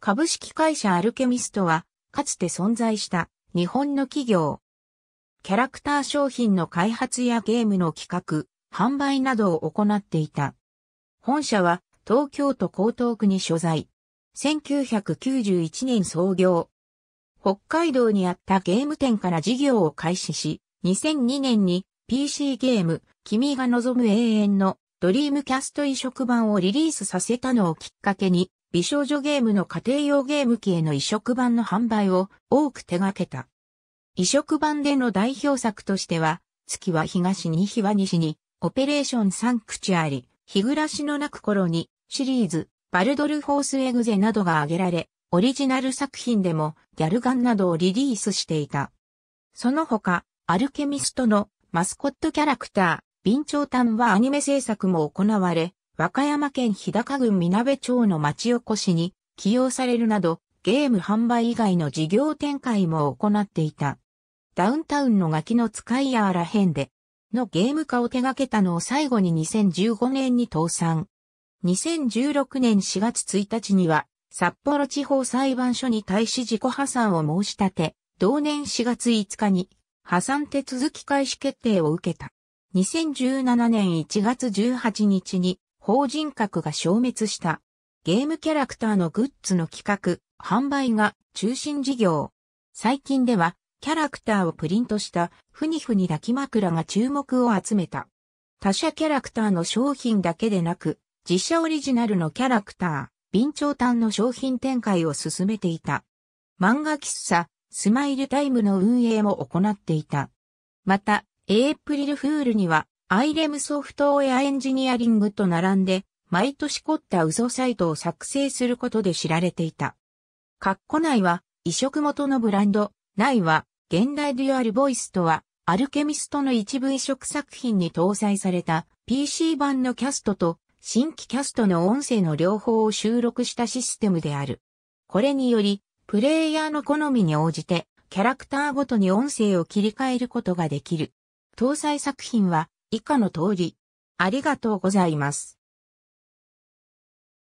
株式会社アルケミストは、かつて存在した日本の企業。キャラクター商品の開発やゲームの企画、販売などを行っていた。本社は東京都江東区に所在。1991年創業。北海道にあったゲーム店から事業を開始し、2002年に PC ゲーム、君が望む永遠のドリームキャスト移植版をリリースさせたのをきっかけに、美少女ゲームの家庭用ゲーム機への移植版の販売を多く手掛けた。移植版での代表作としては、月は東に日は西に、オペレーションサンクチュアリ、日暮らしの泣く頃に、シリーズ、バルドルフォースエグゼなどが挙げられ、オリジナル作品でもギャルガンなどをリリースしていた。その他、アルケミストのマスコットキャラクター、ビンチョウタンはアニメ制作も行われ、和歌山県日高郡みなべ町の町おこしに起用されるなど、ゲーム販売以外の事業展開も行っていた。ダウンタウンのガキの使いやあらへんで、のゲーム化を手掛けたのを最後に2015年に倒産。2016年4月1日には、札幌地方裁判所に対し自己破産を申し立て、同年4月5日に破産手続き開始決定を受けた。2017年1月18日に法人格が消滅した。ゲームキャラクターのグッズの企画、販売が中心事業。最近では、キャラクターをプリントしたふにふに抱き枕が注目を集めた。他社キャラクターの商品だけでなく、自社オリジナルのキャラクター、備長炭の商品展開を進めていた。漫画喫茶、スマイルタイムの運営も行っていた。また、エイプリルフールには、アイレムソフトウェアエンジニアリングと並んで、毎年凝った嘘サイトを作成することで知られていた。カッコ内は、移植元のブランド、内は、現代デュアルボイスとは、アルケミストの一部移植作品に搭載された PC 版のキャストと新規キャストの音声の両方を収録したシステムである。これにより、プレイヤーの好みに応じて、キャラクターごとに音声を切り替えることができる。搭載作品は、以下の通り。ありがとうございます。